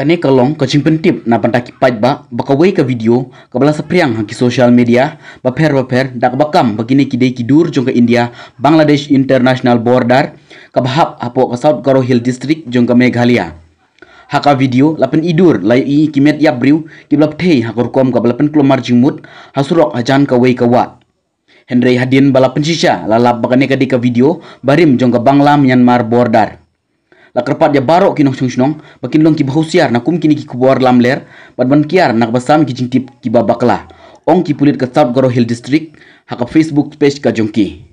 Kane kalong ka chimpen tip na panta ki paj ba baka wei ka video ka bala sa priang ha media ba per ba per da bakam ba kine ki dei dur jong ke India Bangladesh International Border ke bahap hapo ke South Garo Hill District jong ke Meghalaya. haka video lapen idur lai i ki met yap briu ki blap thei ha ka rukom ka bala pen marjing mut ha surok ha jan ka wei ka wat. Henry Hadin bala pencisha lalap bakane ka di video barim jong ke Bangla Myanmar Border la kerpat dia barok kinong sung sung bakin long ki bahusiar nakum kini ki kubuar lamler, ler ban kiar nak basam ki jingtip ki babakla ong ki pulit ke sub goro hill district hak facebook page ka jongki